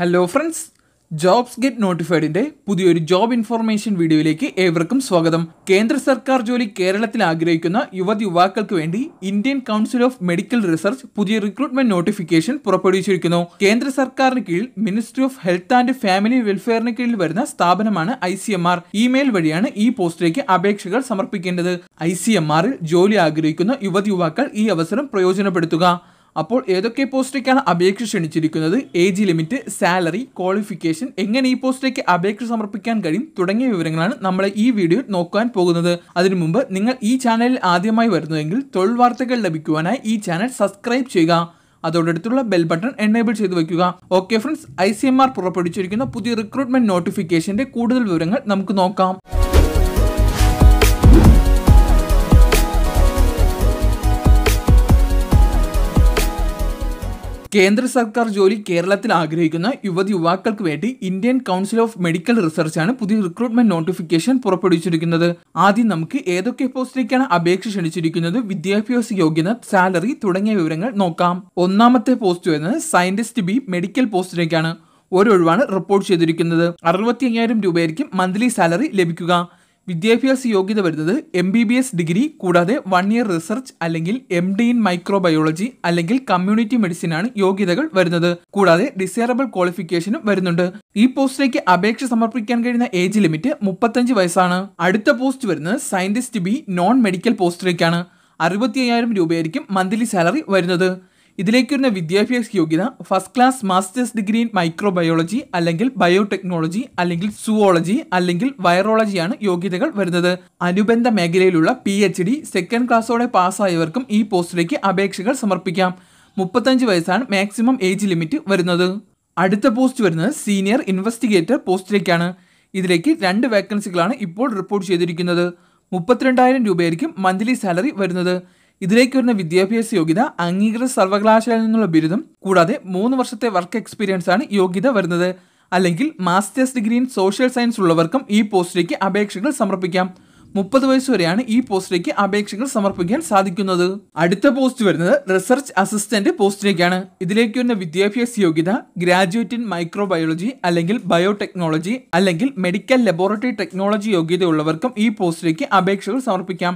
hello friends jobs get നോട്ടിഫൈഡിന്റെ പുതിയൊരു job information വീഡിയോയിലേക്ക് ഏവർക്കും സ്വാഗതം കേന്ദ്ര സർക്കാർ ജോലി കേരളത്തിൽ ആഗ്രഹിക്കുന്ന യുവതി യുവാക്കൾക്ക് വേണ്ടി Indian council of medical research പുതിയ റിക്രൂട്ട്മെന്റ് നോട്ടിഫിക്കേഷൻ പുറപ്പെടുവിച്ചിരിക്കുന്നു കേന്ദ്ര സർക്കാരിന് കീഴിൽ ministry of health and family വെൽഫെയറിന് കീഴിൽ വരുന്ന സ്ഥാപനമാണ് I C M R email വഴിയാണ് ഈ പോസ്റ്റിലേക്ക് അപേക്ഷകൾ സമർപ്പിക്കേണ്ടത് ഐ സി എം ആറിൽ ജോലി ആഗ്രഹിക്കുന്ന യുവതി യുവാക്കൾ ഈ അവസരം പ്രയോജനപ്പെടുത്തുക അപ്പോൾ ഏതൊക്കെ പോസ്റ്റിലേക്കാണ് അപേക്ഷ ക്ഷണിച്ചിരിക്കുന്നത് ഏജ് ലിമിറ്റ് സാലറി ക്വാളിഫിക്കേഷൻ എങ്ങനെ ഈ പോസ്റ്റിലേക്ക് അപേക്ഷ സമർപ്പിക്കാൻ കഴിയും തുടങ്ങിയ വിവരങ്ങളാണ് നമ്മൾ ഈ വീഡിയോയിൽ നോക്കാൻ പോകുന്നത് അതിനു മുമ്പ് നിങ്ങൾ ഈ ചാനലിൽ ആദ്യമായി വരുന്നുവെങ്കിൽ തൊഴിൽ വാർത്തകൾ ലഭിക്കുവാനായി ഈ ചാനൽ സബ്സ്ക്രൈബ് ചെയ്യുക അതോടടുത്തുള്ള ബെൽ ബട്ടൺ എനേബിൾ ചെയ്തു വെക്കുക okay friends I C M R പുറപ്പെടുവിച്ചിരിക്കുന്ന പുതിയ റിക്രൂട്ട്മെന്റ് നോട്ടിഫിക്കേഷന്റെ കൂടുതൽ വിവരങ്ങൾ നമുക്ക് നോക്കാം കേന്ദ്ര സർക്കാർ ജോലി കേരളത്തിൽ ആഗ്രഹിക്കുന്ന യുവതി യുവാക്കൾക്ക് വേണ്ടി ഇന്ത്യൻ കൗൺസിൽ ഓഫ് മെഡിക്കൽ റിസർച്ചാണ് പുതിയ റിക്രൂട്ട്മെന്റ് നോട്ടിഫിക്കേഷൻ പുറപ്പെടുവിച്ചിരിക്കുന്നത് ആദ്യം നമുക്ക് ഏതൊക്കെ പോസ്റ്റിലേക്കാണ് അപേക്ഷ ക്ഷണിച്ചിരിക്കുന്നത് വിദ്യാഭ്യാസ യോഗ്യത സാലറി തുടങ്ങിയ വിവരങ്ങൾ നോക്കാം ഒന്നാമത്തെ പോസ്റ്റ് വരുന്നത് സയന്റിസ്റ്റ് ബി മെഡിക്കൽ പോസ്റ്റിലേക്കാണ് ഒരൊഴിവാണ് റിപ്പോർട്ട് ചെയ്തിരിക്കുന്നത് അറുപത്തി അയ്യായിരം രൂപയായിരിക്കും മന്ത്ലി സാലറി ലഭിക്കുക വിദ്യാഭ്യാസ യോഗ്യത വരുന്നത് M B B S degree കൂടാതെ വൺ ഇയർ റിസർച്ച് അല്ലെങ്കിൽ എം ഡി ഇൻ മൈക്രോബയോളജി അല്ലെങ്കിൽ കമ്മ്യൂണിറ്റി മെഡിസിൻ ആണ് യോഗ്യതകൾ വരുന്നത് കൂടാതെ ഡിസേറബിൾ ക്വാളിഫിക്കേഷനും വരുന്നുണ്ട് ഈ പോസ്റ്റിലേക്ക് അപേക്ഷ സമർപ്പിക്കാൻ കഴിയുന്ന ഏജ് ലിമിറ്റ് മുപ്പത്തഞ്ച് വയസ്സാണ് അടുത്ത പോസ്റ്റ് വരുന്നത് സയന്റിസ്റ്റ് ബി നോൺ മെഡിക്കൽ പോസ്റ്റിലേക്കാണ് അറുപത്തി അയ്യായിരം രൂപയായിരിക്കും മന്ത്ലി സാലറി വരുന്നത് ഇതിലേക്ക് വരുന്ന വിദ്യാഭ്യാസ യോഗ്യത first class masters degree in microbiology അല്ലെങ്കിൽ ബയോടെക്നോളജി അല്ലെങ്കിൽ സുവോളജി അല്ലെങ്കിൽ വൈറോളജിയാണ് യോഗ്യതകൾ വരുന്നത് അനുബന്ധ മേഖലയിലുള്ള പി എച്ച് ഡി സെക്കൻഡ് ക്ലാസ്സോടെ പാസ്സായവർക്കും ഈ പോസ്റ്റിലേക്ക് അപേക്ഷകൾ സമർപ്പിക്കാം മുപ്പത്തഞ്ച് വയസ്സാണ് മാക്സിമം ഏജ് ലിമിറ്റ് വരുന്നത് അടുത്ത പോസ്റ്റ് വരുന്നത് സീനിയർ ഇൻവെസ്റ്റിഗേറ്റർ പോസ്റ്റിലേക്കാണ് ഇതിലേക്ക് രണ്ട് വേക്കൻസികളാണ് ഇപ്പോൾ റിപ്പോർട്ട് ചെയ്തിരിക്കുന്നത് മുപ്പത്തിരണ്ടായിരം രൂപയായിരിക്കും മന്ത്ലി സാലറി വരുന്നത് ഇതിലേക്ക് വരുന്ന വിദ്യാഭ്യാസ യോഗ്യത അംഗീകൃത സർവകലാശാലയിൽ നിന്നുള്ള ബിരുദം കൂടാതെ മൂന്ന് വർഷത്തെ വർക്ക് എക്സ്പീരിയൻസ് ആണ് യോഗ്യത വരുന്നത് അല്ലെങ്കിൽ masters degree in social science ഉള്ളവർക്കും ഈ പോസ്റ്റിലേക്ക് അപേക്ഷകൾ സമർപ്പിക്കാം മുപ്പത് വയസ്സ് വരെയാണ് ഈ പോസ്റ്റിലേക്ക് അപേക്ഷകൾ സമർപ്പിക്കാൻ സാധിക്കുന്നത് അടുത്ത പോസ്റ്റ് വരുന്നത് റിസർച്ച് അസിസ്റ്റന്റ് പോസ്റ്റിലേക്കാണ് ഇതിലേക്ക് വരുന്ന വിദ്യാഭ്യാസ യോഗ്യത ഗ്രാജുവേറ്റ് ഇൻ മൈക്രോബയോളജി അല്ലെങ്കിൽ ബയോടെക്നോളജി അല്ലെങ്കിൽ മെഡിക്കൽ ലബോറട്ടറി ടെക്നോളജി യോഗ്യതയുള്ളവർക്കും ഈ പോസ്റ്റിലേക്ക് അപേക്ഷകൾ സമർപ്പിക്കാം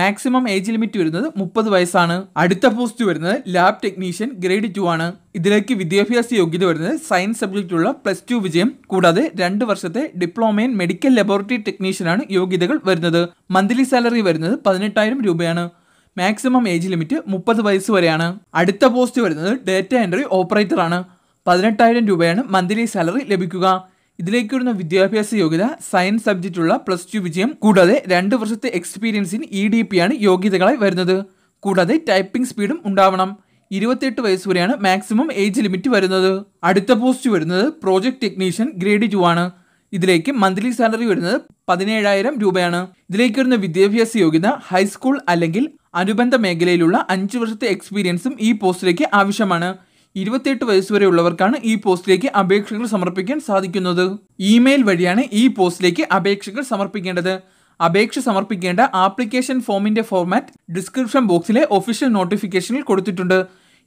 മാക്സിമം ഏജ് ലിമിറ്റ് വരുന്നത് മുപ്പത് വയസ്സാണ് അടുത്ത പോസ്റ്റ് വരുന്നത് ലാബ് ടെക്നീഷ്യൻ ഗ്രേഡ് ടു ആണ് ഇതിലേക്ക് വിദ്യാഭ്യാസ യോഗ്യത വരുന്നത് സയൻസ് സബ്ജക്റ്റുള്ള പ്ലസ് ടു വിജയം കൂടാതെ രണ്ട് വർഷത്തെ ഡിപ്ലോമ ഇൻ മെഡിക്കൽ ലബോറട്ടറി ടെക്നീഷ്യനാണ് യോഗ്യതകൾ വരുന്നത് മന്ത്ലി സാലറി വരുന്നത് പതിനെട്ടായിരം രൂപയാണ് മാക്സിമം ഏജ് ലിമിറ്റ് മുപ്പത് വയസ്സ് വരെയാണ് അടുത്ത പോസ്റ്റ് വരുന്നത് ഡേറ്റ എൻട്രി ഓപ്പറേറ്റർ ആണ് പതിനെട്ടായിരം രൂപയാണ് മന്ത്ലി സാലറി ലഭിക്കുക ഇതിലേക്ക് വരുന്ന വിദ്യാഭ്യാസ യോഗ്യത സയൻസ് സബ്ജക്റ്റുള്ള പ്ലസ് ടു വിജയം കൂടാതെ രണ്ട് വർഷത്തെ എക്സ്പീരിയൻസിന് ഇ ഡി പി ആണ് യോഗ്യതകളായി വരുന്നത് കൂടാതെ ടൈപ്പിംഗ് സ്പീഡും ഉണ്ടാവണം ഇരുപത്തിയെട്ട് വയസ്സ് വരെയാണ് മാക്സിമം ഏജ് ലിമിറ്റ് വരുന്നത് അടുത്ത പോസ്റ്റ് വരുന്നത് പ്രോജക്ട് ടെക്നീഷ്യൻ ഗ്രേഡ് ടു ആണ് ഇതിലേക്ക് മന്ത്ലി സാലറി വരുന്നത് പതിനേഴായിരം രൂപയാണ് ഇതിലേക്ക് വരുന്ന വിദ്യാഭ്യാസ യോഗ്യത ഹൈസ്കൂൾ അല്ലെങ്കിൽ അനുബന്ധ മേഖലയിലുള്ള അഞ്ച് വർഷത്തെ എക്സ്പീരിയൻസും ഈ പോസ്റ്റിലേക്ക് ആവശ്യമാണ് ഇരുപത്തിയെട്ട് വയസ്സുവരെയുള്ളവർക്കാണ് ഈ പോസ്റ്റിലേക്ക് അപേക്ഷകൾ സമർപ്പിക്കാൻ സാധിക്കുന്നത് ഇമെയിൽ വഴിയാണ് ഈ പോസ്റ്റിലേക്ക് അപേക്ഷകൾ സമർപ്പിക്കേണ്ടത് അപേക്ഷ സമർപ്പിക്കേണ്ട ആപ്ലിക്കേഷൻ ഫോമിന്റെ ഫോർമാറ്റ് ഡിസ്ക്രിപ്ഷൻ ബോക്സിലെ ഒഫീഷ്യൽ നോട്ടിഫിക്കേഷനിൽ കൊടുത്തിട്ടുണ്ട്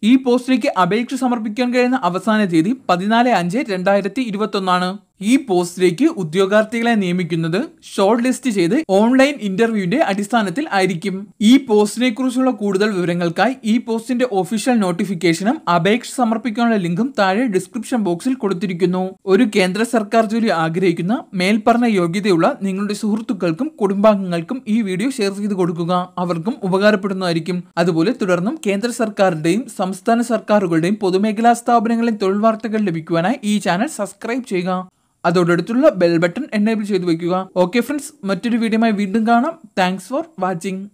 ഈ പോസ്റ്റിലേക്ക് അപേക്ഷ സമർപ്പിക്കാൻ കഴിയുന്ന അവസാന തീയതി പതിനാല് അഞ്ച് രണ്ടായിരത്തി ഇരുപത്തൊന്നാണ് ഈ പോസ്റ്റിലേക്ക് ഉദ്യോഗാർത്ഥികളെ നിയമിക്കുന്നത് ഷോർട്ട് ലിസ്റ്റ് ചെയ്ത് ഓൺലൈൻ ഇന്റർവ്യൂവിന്റെ അടിസ്ഥാനത്തിൽ ആയിരിക്കും ഈ പോസ്റ്റിനെ കുറിച്ചുള്ള കൂടുതൽ വിവരങ്ങൾക്കായി ഈ പോസ്റ്റിന്റെ ഒഫീഷ്യൽ നോട്ടിഫിക്കേഷനും അപേക്ഷ സമർപ്പിക്കാനുള്ള ലിങ്കും താഴെ ഡിസ്ക്രിപ്ഷൻ ബോക്സിൽ കൊടുത്തിരിക്കുന്നു ഒരു കേന്ദ്ര സർക്കാർ ജോലി ആഗ്രഹിക്കുന്ന മേൽപ്പറഞ്ഞ യോഗ്യതയുള്ള നിങ്ങളുടെ സുഹൃത്തുക്കൾക്കും കുടുംബാംഗങ്ങൾക്കും ഈ വീഡിയോ ഷെയർ ചെയ്ത് കൊടുക്കുക അവർക്കും ഉപകാരപ്പെടുന്നതായിരിക്കും അതുപോലെ തുടർന്നും കേന്ദ്ര സർക്കാരിന്റെയും സംസ്ഥാന സർക്കാരുകളുടെയും പൊതുമേഖലാ സ്ഥാപനങ്ങളിലും തൊഴിൽ വാർത്തകൾ ലഭിക്കുവാനായി ഈ ചാനൽ സബ്സ്ക്രൈബ് ചെയ്യുക അതോടടുത്തുള്ള ബെൽ ബട്ടൺ എനേബിൾ ചെയ്ത് വെക്കുക ഓക്കെ ഫ്രണ്ട്സ് മറ്റൊരു വീഡിയോയുമായി വീണ്ടും കാണാം താങ്ക്സ് ഫോർ വാച്ചിങ്